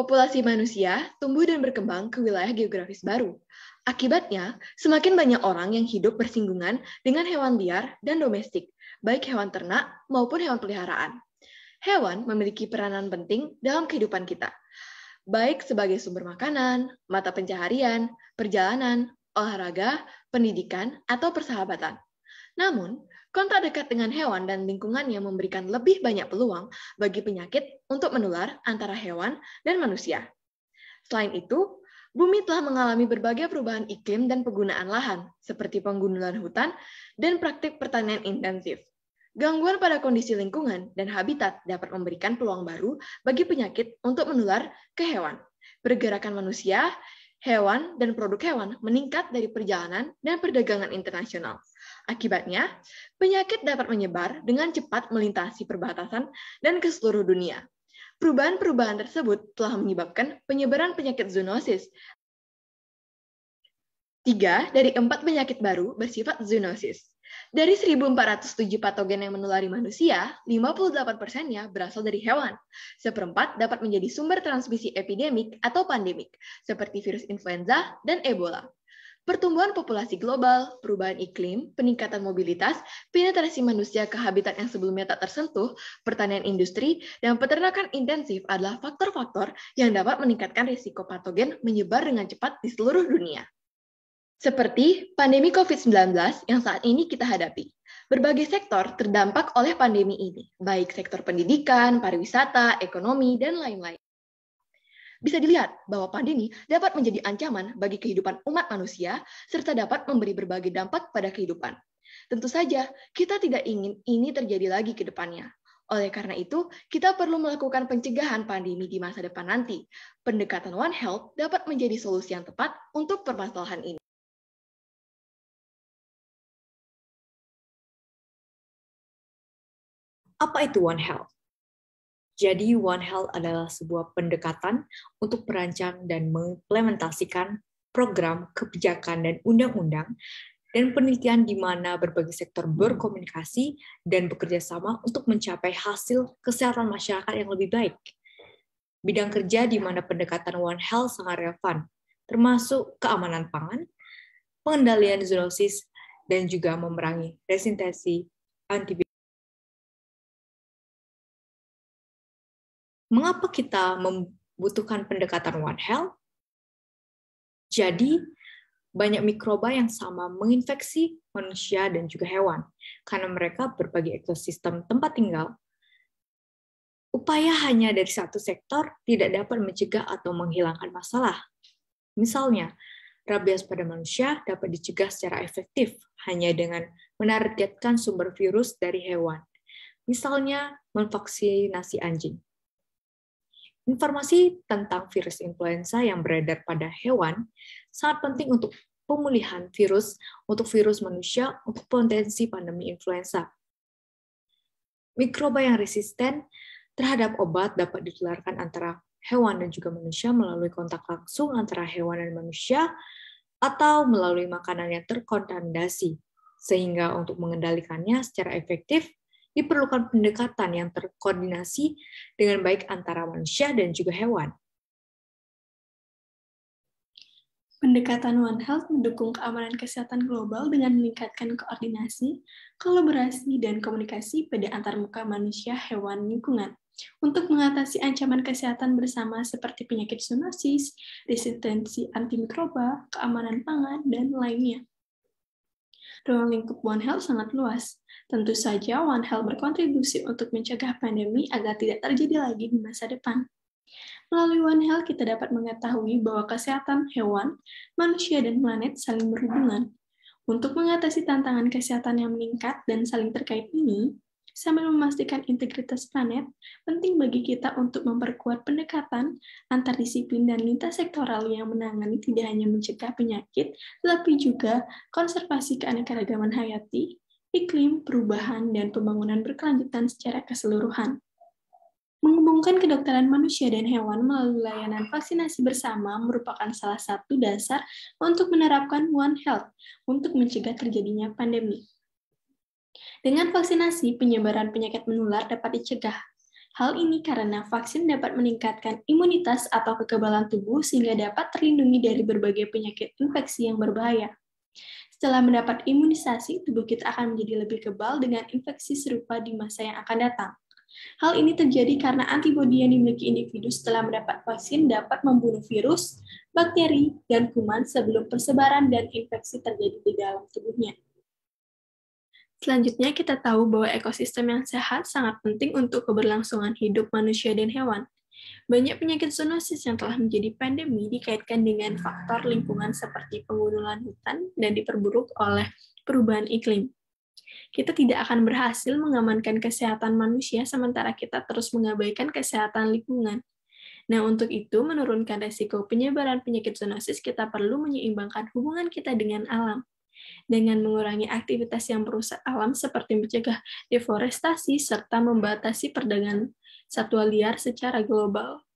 Populasi manusia tumbuh dan berkembang ke wilayah geografis baru. Akibatnya, semakin banyak orang yang hidup bersinggungan dengan hewan liar dan domestik, baik hewan ternak maupun hewan peliharaan. Hewan memiliki peranan penting dalam kehidupan kita, baik sebagai sumber makanan, mata pencaharian, perjalanan, olahraga, pendidikan, atau persahabatan. Namun, Kontak dekat dengan hewan dan lingkungan yang memberikan lebih banyak peluang bagi penyakit untuk menular antara hewan dan manusia. Selain itu, bumi telah mengalami berbagai perubahan iklim dan penggunaan lahan, seperti penggundulan hutan dan praktik pertanian intensif. Gangguan pada kondisi lingkungan dan habitat dapat memberikan peluang baru bagi penyakit untuk menular ke hewan. Pergerakan manusia, hewan, dan produk hewan meningkat dari perjalanan dan perdagangan internasional. Akibatnya, penyakit dapat menyebar dengan cepat melintasi perbatasan dan ke seluruh dunia. Perubahan-perubahan tersebut telah menyebabkan penyebaran penyakit zoonosis. Tiga dari empat penyakit baru bersifat zoonosis. Dari 1.407 patogen yang menulari manusia, 58 persennya berasal dari hewan. Seperempat dapat menjadi sumber transmisi epidemik atau pandemik, seperti virus influenza dan Ebola. Pertumbuhan populasi global, perubahan iklim, peningkatan mobilitas, penetrasi manusia ke habitat yang sebelumnya tak tersentuh, pertanian industri, dan peternakan intensif adalah faktor-faktor yang dapat meningkatkan risiko patogen menyebar dengan cepat di seluruh dunia. Seperti pandemi COVID-19 yang saat ini kita hadapi. Berbagai sektor terdampak oleh pandemi ini, baik sektor pendidikan, pariwisata, ekonomi, dan lain-lain bisa dilihat bahwa pandemi dapat menjadi ancaman bagi kehidupan umat manusia serta dapat memberi berbagai dampak pada kehidupan. Tentu saja, kita tidak ingin ini terjadi lagi ke depannya. Oleh karena itu, kita perlu melakukan pencegahan pandemi di masa depan nanti. Pendekatan One Health dapat menjadi solusi yang tepat untuk permasalahan ini. Apa itu One Health? Jadi, One Health adalah sebuah pendekatan untuk merancang dan mengimplementasikan program, kebijakan, dan undang-undang, dan penelitian di mana berbagai sektor berkomunikasi dan bekerja sama untuk mencapai hasil kesehatan masyarakat yang lebih baik. Bidang kerja di mana pendekatan One Health sangat relevan, termasuk keamanan pangan, pengendalian zoonosis, dan juga memerangi resistensi antibiotik. mengapa kita membutuhkan pendekatan One Health? Jadi, banyak mikroba yang sama menginfeksi manusia dan juga hewan karena mereka berbagi ekosistem tempat tinggal. Upaya hanya dari satu sektor tidak dapat mencegah atau menghilangkan masalah. Misalnya, rabies pada manusia dapat dicegah secara efektif hanya dengan menargetkan sumber virus dari hewan. Misalnya, memvaksinasi anjing. Informasi tentang virus influenza yang beredar pada hewan sangat penting untuk pemulihan virus untuk virus manusia untuk potensi pandemi influenza. Mikroba yang resisten terhadap obat dapat ditularkan antara hewan dan juga manusia melalui kontak langsung antara hewan dan manusia atau melalui makanan yang terkontaminasi. Sehingga untuk mengendalikannya secara efektif, diperlukan pendekatan yang terkoordinasi dengan baik antara manusia dan juga hewan. Pendekatan One Health mendukung keamanan kesehatan global dengan meningkatkan koordinasi, kolaborasi, dan komunikasi pada antarmuka manusia, hewan, lingkungan untuk mengatasi ancaman kesehatan bersama seperti penyakit zoonosis, resistensi antimikroba, keamanan pangan, dan lainnya ruang lingkup One Health sangat luas. Tentu saja One Health berkontribusi untuk mencegah pandemi agar tidak terjadi lagi di masa depan. Melalui One Health kita dapat mengetahui bahwa kesehatan hewan, manusia, dan planet saling berhubungan. Untuk mengatasi tantangan kesehatan yang meningkat dan saling terkait ini, Sambil memastikan integritas planet, penting bagi kita untuk memperkuat pendekatan antar disiplin dan lintas sektoral yang menangani tidak hanya mencegah penyakit, tetapi juga konservasi keanekaragaman hayati, iklim, perubahan, dan pembangunan berkelanjutan secara keseluruhan menghubungkan kedokteran manusia dan hewan melalui layanan vaksinasi bersama merupakan salah satu dasar untuk menerapkan One Health untuk mencegah terjadinya pandemi. Dengan vaksinasi, penyebaran penyakit menular dapat dicegah. Hal ini karena vaksin dapat meningkatkan imunitas atau kekebalan tubuh sehingga dapat terlindungi dari berbagai penyakit infeksi yang berbahaya. Setelah mendapat imunisasi, tubuh kita akan menjadi lebih kebal dengan infeksi serupa di masa yang akan datang. Hal ini terjadi karena antibodi yang dimiliki individu setelah mendapat vaksin dapat membunuh virus, bakteri, dan kuman sebelum persebaran dan infeksi terjadi di dalam tubuhnya. Selanjutnya, kita tahu bahwa ekosistem yang sehat sangat penting untuk keberlangsungan hidup manusia dan hewan. Banyak penyakit zoonosis yang telah menjadi pandemi dikaitkan dengan faktor lingkungan seperti pengundulan hutan dan diperburuk oleh perubahan iklim. Kita tidak akan berhasil mengamankan kesehatan manusia sementara kita terus mengabaikan kesehatan lingkungan. Nah, untuk itu, menurunkan resiko penyebaran penyakit zoonosis, kita perlu menyeimbangkan hubungan kita dengan alam dengan mengurangi aktivitas yang merusak alam seperti mencegah deforestasi serta membatasi perdagangan satwa liar secara global.